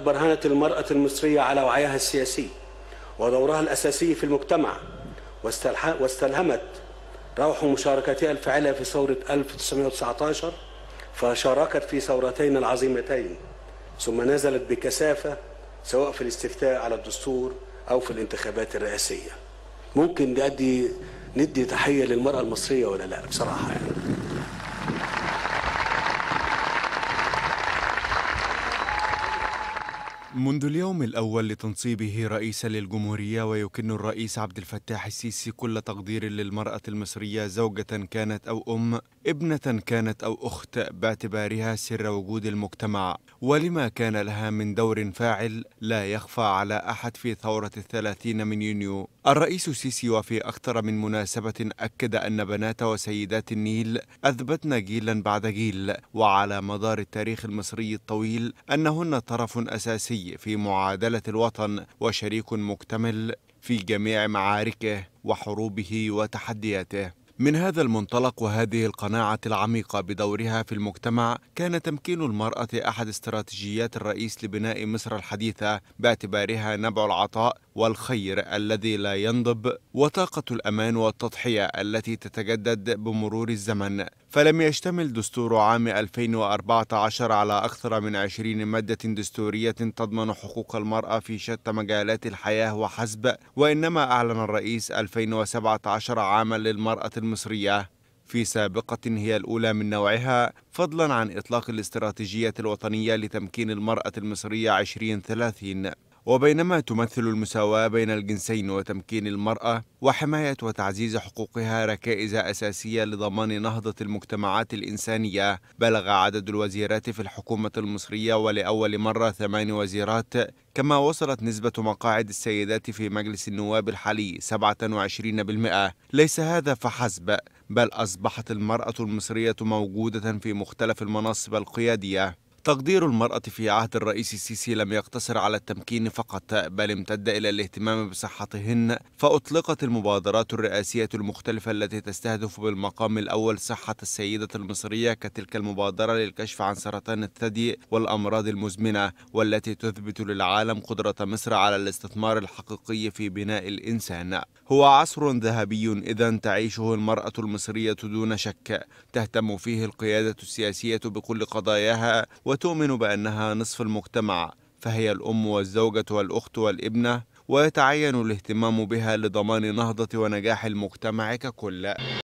برهنت المرأة المصرية على وعيها السياسي ودورها الأساسي في المجتمع واستلهمت روح مشاركتها الفاعلة في ثورة 1919 فشاركت في ثورتين العظيمتين ثم نزلت بكثافة سواء في الاستفتاء على الدستور أو في الانتخابات الرئاسية ممكن ندي ندي تحية للمرأة المصرية ولا لا بصراحة يعني منذ اليوم الأول لتنصيبه رئيسا للجمهورية ويكن الرئيس عبد الفتاح السيسي كل تقدير للمرأة المصرية زوجة كانت أو أم ابنة كانت أو أخت باعتبارها سر وجود المجتمع ولما كان لها من دور فاعل لا يخفى على أحد في ثورة الثلاثين من يونيو الرئيس السيسي وفي أكثر من مناسبة أكد أن بنات وسيدات النيل أثبتن جيلا بعد جيل وعلى مدار التاريخ المصري الطويل أنهن طرف أساسي قوي في معادلة الوطن وشريك مكتمل في جميع معاركه وحروبه وتحدياته من هذا المنطلق وهذه القناعة العميقة بدورها في المجتمع كان تمكين المرأة أحد استراتيجيات الرئيس لبناء مصر الحديثة باعتبارها نبع العطاء والخير الذي لا ينضب وطاقة الأمان والتضحية التي تتجدد بمرور الزمن فلم يشتمل دستور عام 2014 على أكثر من 20 مادة دستورية تضمن حقوق المرأة في شتى مجالات الحياة وحسب وإنما أعلن الرئيس 2017 عاما للمرأة المصرية في سابقة هي الأولى من نوعها فضلا عن إطلاق الاستراتيجية الوطنية لتمكين المرأة المصرية 2030 وبينما تمثل المساواة بين الجنسين وتمكين المرأة وحماية وتعزيز حقوقها ركائز أساسية لضمان نهضة المجتمعات الإنسانية بلغ عدد الوزيرات في الحكومة المصرية ولأول مرة ثمان وزيرات كما وصلت نسبة مقاعد السيدات في مجلس النواب الحالي 27% ليس هذا فحسب بل أصبحت المرأة المصرية موجودة في مختلف المناصب القيادية تقدير المرأة في عهد الرئيس السيسي لم يقتصر على التمكين فقط بل امتد إلى الاهتمام بصحتهن فأطلقت المبادرات الرئاسية المختلفة التي تستهدف بالمقام الأول صحة السيدة المصرية كتلك المبادرة للكشف عن سرطان الثدي والأمراض المزمنة والتي تثبت للعالم قدرة مصر على الاستثمار الحقيقي في بناء الإنسان هو عصر ذهبي إذا تعيشه المرأة المصرية دون شك تهتم فيه القيادة السياسية بكل قضاياها وتؤمن بأنها نصف المجتمع فهي الأم والزوجة والأخت والابنة ويتعين الاهتمام بها لضمان نهضة ونجاح المجتمع ككل